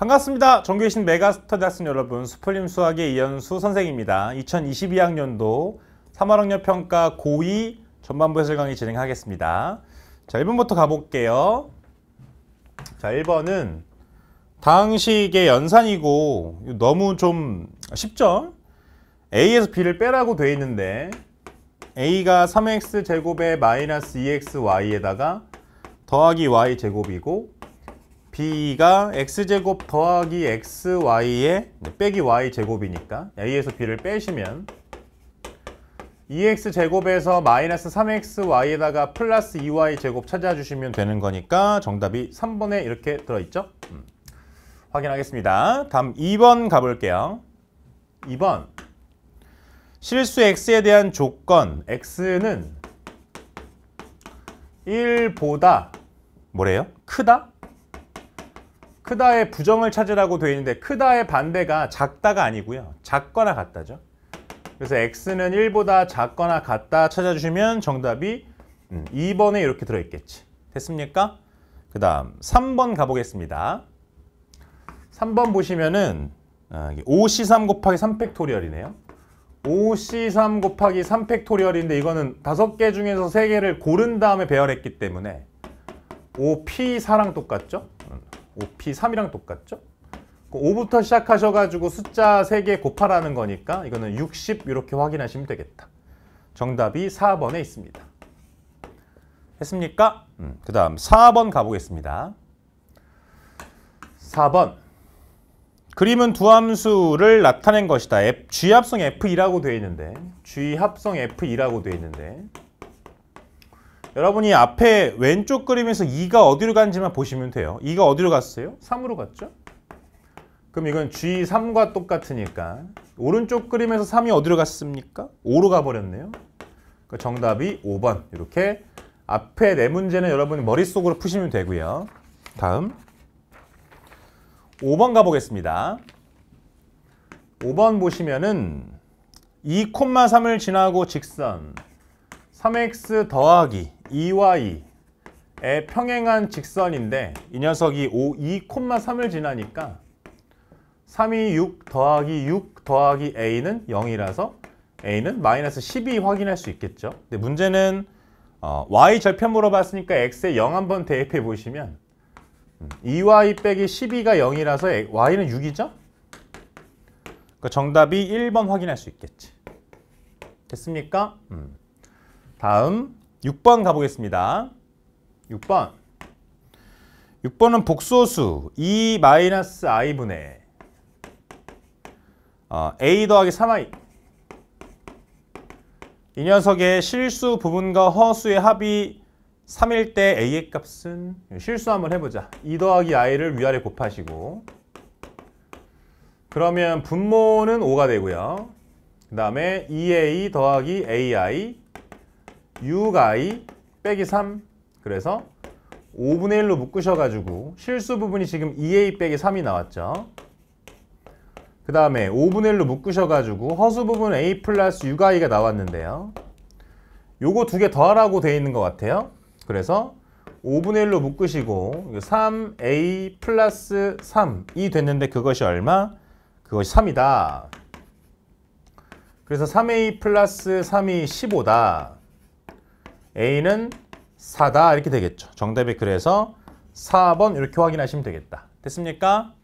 반갑습니다. 전교신 메가스터 디학생 여러분, 스플림 수학의 이현수 선생입니다. 2022학년도 3월학년 평가 고2 전반부 해설 강의 진행하겠습니다. 자, 1번부터 가볼게요. 자, 1번은 다항식의 연산이고 너무 좀 쉽죠? A에서 B를 빼라고 돼 있는데 A가 3x 제곱에 마이너스 2xy에다가 더하기 y 제곱이고 b가 x제곱 더하기 xy에 빼기 y제곱이니까 a에서 b를 빼시면 2x제곱에서 e 마이너스 3xy에다가 플러스 2y제곱 찾아주시면 되는 거니까 정답이 3번에 이렇게 들어있죠? 음. 확인하겠습니다. 다음 2번 가볼게요. 2번 실수 x에 대한 조건 x는 1보다 뭐래요? 크다? 크다의 부정을 찾으라고 되어 있는데 크다의 반대가 작다가 아니고요. 작거나 같다죠. 그래서 x는 1보다 작거나 같다 찾아주시면 정답이 2번에 음, 이렇게 들어있겠지. 됐습니까? 그 다음 3번 가보겠습니다. 3번 보시면은 5C3 아, 곱하기 3팩토리얼이네요. 5C3 곱하기 3팩토리얼인데 이거는 5개 중에서 3개를 고른 다음에 배열했기 때문에 5P4랑 똑같죠? 5P3이랑 똑같죠? 5부터 그 시작하셔가지고 숫자 3개 곱하라는 거니까 이거는 60 이렇게 확인하시면 되겠다. 정답이 4번에 있습니다. 했습니까? 음, 그 다음 4번 가보겠습니다. 4번 그림은 두 함수를 나타낸 것이다. F, G합성 F2라고 되어 있는데 G합성 F2라고 되어 있는데 여러분이 앞에 왼쪽 그림에서 2가 어디로 간지만 보시면 돼요. 2가 어디로 갔어요? 3으로 갔죠? 그럼 이건 G3과 똑같으니까 오른쪽 그림에서 3이 어디로 갔습니까? 5로 가버렸네요. 그 정답이 5번 이렇게 앞에 네 문제는 여러분이 머릿속으로 푸시면 되고요. 다음 5번 가보겠습니다. 5번 보시면은 2,3을 지나고 직선 3x 더하기 2y의 평행한 직선인데 이 녀석이 5, 2,3을 지나니까 3이 6 더하기 6 더하기 a는 0이라서 a는 마이너스 12 확인할 수 있겠죠. 근데 문제는 어, y 절편 물어봤으니까 x에 0 한번 대입해 보시면 2y 음, 빼기 12가 0이라서 y는 6이죠? 그러니까 정답이 1번 확인할 수 있겠지. 됐습니까? 음. 다음 6번 가보겠습니다. 6번 6번은 복소수 2-i분의 어, a 더하기 3i 이 녀석의 실수 부분과 허수의 합이 3일 때 a의 값은 실수 한번 해보자. 2 더하기 i를 위아래 곱하시고 그러면 분모는 5가 되고요. 그 다음에 2a 더하기 ai 6i e 빼기 3 그래서 5분의 1로 묶으셔가지고 실수 부분이 지금 2a 빼기 3이 나왔죠. 그 다음에 5분의 1로 묶으셔가지고 허수 부분 a 플러스 6i가 나왔는데요. 요거 두 개 더하라고 되어 있는 것 같아요. 그래서 5분의 1로 묶으시고 3a 플러스 3이 됐는데 그것이 얼마? 그것이 3이다. 그래서 3a 플러스 3이 15다. A는 4다 이렇게 되겠죠. 정답이 그래서 4번 이렇게 확인하시면 되겠다. 됐습니까?